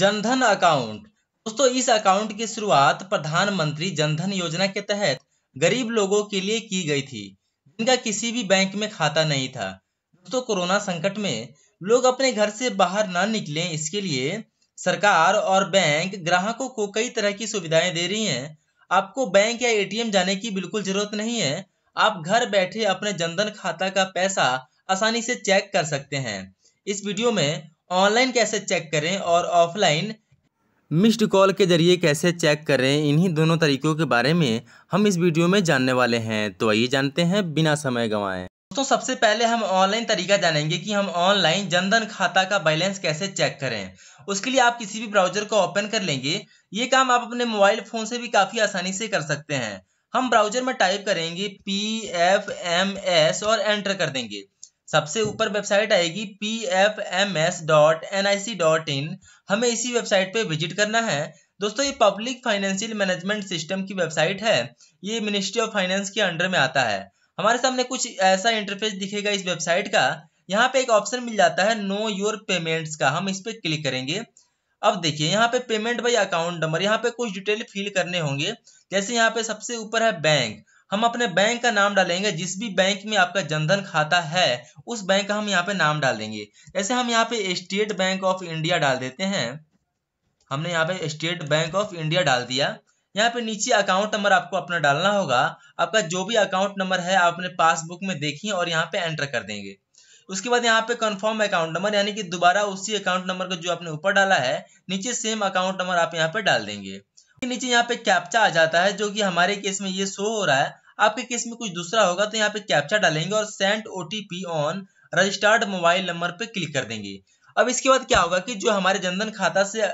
Jan Dhan account दोस्तों इस account की शुरुआत प्रधानमंत्री जनधन योजना के तहत गरीब लोगों के लिए की गई थी जिनका किसी भी बैंक में खाता नहीं था दोस्तों कोरोना संकट में लोग अपने घर से बाहर न निकले इसके लिए सरकार और बैंक ग्राहकों को कई तरह की सुविधाएं दे रही हैं आपको बैंक या एटीएम जाने की बिल्कुल जरूरत नहीं है आप घर बैठे अपने जनधन खाता का पैसा आसानी से चेक कर सकते हैं इस वीडियो में ऑनलाइन कैसे चेक करें और ऑफलाइन मिस्ड कॉल के जरिए कैसे चेक करें इन्हीं दोनों तरीकों के बारे में हम इस वीडियो में जानने वाले हैं तो आइए जानते हैं बिना समय गंवाए दोस्तों सबसे पहले हम ऑनलाइन तरीका जानेंगे कि हम ऑनलाइन जनधन खाता का बैलेंस कैसे चेक करें उसके लिए आप किसी भी ब्राउजर को ओपन कर लेंगे ये काम आप अपने मोबाइल फ़ोन से भी काफ़ी आसानी से कर सकते हैं हम ब्राउजर में टाइप करेंगे पी एफ एम एस और एंटर कर देंगे सबसे ऊपर वेबसाइट आएगी P F M S dot N I C dot in हमें इसी वेबसाइट पे विजिट करना है दोस्तों ये पब्लिक फाइनेंशियल मैनेजमेंट सिस्टम की वेबसाइट है ये मिनिस्ट्री ऑफ फाइनेंस के अंडर में आता है हमारे सामने कुछ ऐसा इंटरफेस दिखेगा इस वेबसाइट का यहाँ पे एक ऑप्शन मिल जाता है नो योर पेमेंट्स का हम इस पर क्लिक करेंगे अब देखिए यहाँ पे पेमेंट बाई अकाउंट नंबर यहाँ पे कुछ डिटेल फिल करने होंगे जैसे यहाँ पे सबसे ऊपर है बैंक हम अपने बैंक का नाम डालेंगे जिस भी बैंक में आपका जनधन खाता है उस बैंक का हम यहाँ पे नाम डाल देंगे जैसे हम यहाँ पे स्टेट बैंक ऑफ इंडिया डाल देते हैं हमने यहाँ पे स्टेट बैंक ऑफ इंडिया डाल दिया यहाँ पे नीचे अकाउंट नंबर आपको अपना डालना होगा आपका जो भी अकाउंट नंबर है आप अपने पासबुक में देखिए और यहाँ पे एंटर कर देंगे उसके बाद यहाँ पे कंफर्म अकाउंट नंबर यानी कि दोबारा उसी अकाउंट नंबर को जो आपने ऊपर डाला है नीचे सेम अकाउंट नंबर आप यहाँ पे डाल देंगे नीचे यहाँ पे कैप्चा आ जाता है जो कि हमारे केस में ये शो हो रहा है आपके केस में कुछ दूसरा होगा तो यहाँ पे कैप्चा डालेंगे और सेंड ओ ऑन रजिस्टर्ड मोबाइल नंबर पे क्लिक कर देंगे अब इसके बाद क्या होगा कि जो हमारे जनधन खाता से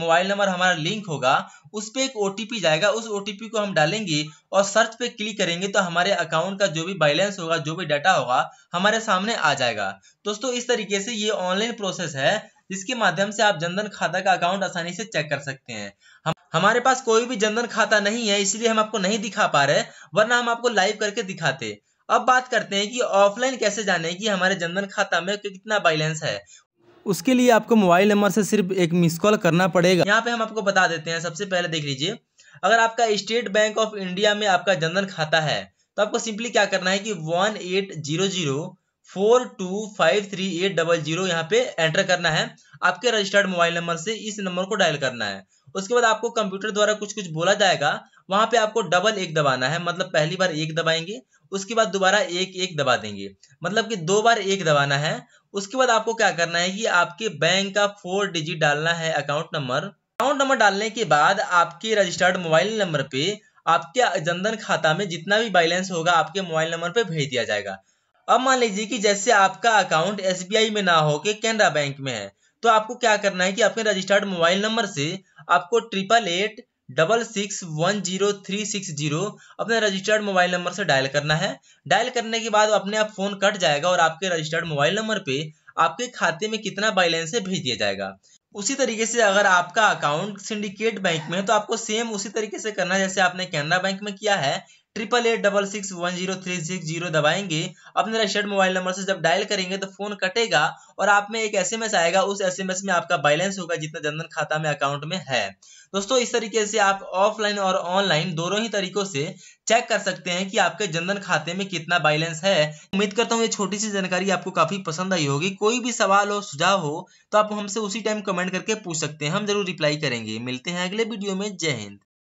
मोबाइल नंबर हमारा लिंक होगा उस पर एक ओटीपी जाएगा उस ओटीपी को हम डालेंगे और सर्च पे क्लिक करेंगे तो हमारे अकाउंट का जो भी बैलेंस होगा जो भी डाटा होगा हमारे सामने आ जाएगा दोस्तों इस तरीके से ये ऑनलाइन प्रोसेस है जिसके माध्यम से आप जनधन खाता का अकाउंट आसानी से चेक कर सकते हैं हम हमारे पास कोई भी जनधन खाता नहीं है इसलिए हम आपको नहीं दिखा पा रहे वरना हम आपको लाइव करके दिखाते अब बात करते हैं कि ऑफलाइन कैसे जाने की हमारे जनधन खाता में कितना बैलेंस है उसके लिए आपको मोबाइल नंबर से सिर्फ एक मिस कॉल करना पड़ेगा यहाँ पे हम आपको बता देते हैं सबसे पहले देख लीजिए अगर आपका स्टेट बैंक ऑफ इंडिया में आपका जनधन खाता है तो आपको सिंपली क्या करना है कि one eight zero zero four two five three eight double zero यहाँ पे एंटर करना है आपके रजिस्टर्ड मोबाइल नंबर से इस नंबर को डायल करना है उसके बाद आपको कंप्यूटर द्वारा कुछ कुछ बोला जाएगा वहां पे आपको डबल एक दबाना है मतलब पहली बार एक दबाएंगे उसके बाद दोबारा एक एक दबा देंगे मतलब कि दो बार एक दबाना है उसके बाद आपको क्या करना है कि आपके बैंक का फोर डिजिट डालना है अकाउंट नंबर अकाउंट नंबर डालने के बाद आपके रजिस्टर्ड मोबाइल नंबर पे आपके जनधन खाता में जितना भी बैलेंस होगा आपके मोबाइल नंबर पे भेज दिया जाएगा अब मान लीजिए कि जैसे आपका अकाउंट एस में ना होके कैनरा बैंक में है तो आपको क्या करना है कि अपने रजिस्टर्ड मोबाइल नंबर से आपको triple eight double six one zero three six zero अपने रजिस्टर्ड मोबाइल नंबर से डायल करना है डायल करने के बाद अपने आप फोन कट जाएगा और आपके रजिस्टर्ड मोबाइल नंबर पे आपके खाते में कितना बैलेंस है भेज दिया जाएगा उसी तरीके से अगर आपका अकाउंट सिंडिकेट बैंक में है तो आपको सेम उसी तरीके से करना है जैसे आपने कैनरा बैंक में किया है triple eight double six one zero three six zero दबाएंगे अपने रजिस्टर्ड मोबाइल नंबर से जब डायल करेंगे तो फोन कटेगा और आप में एक एसएमएस आएगा उस एसएमएस में आपका बैलेंस होगा जितना जनधन खाता में अकाउंट में है दोस्तों इस तरीके से आप ऑफलाइन और ऑनलाइन दोनों ही तरीकों से चेक कर सकते हैं कि आपके जनधन खाते में कितना बैलेंस है उम्मीद करता हूँ ये छोटी सी जानकारी आपको काफी पसंद आई होगी कोई भी सवाल हो सुझाव हो तो आप हमसे उसी टाइम कमेंट करके पूछ सकते हैं हम जरूर रिप्लाई करेंगे मिलते हैं अगले वीडियो में जय हिंद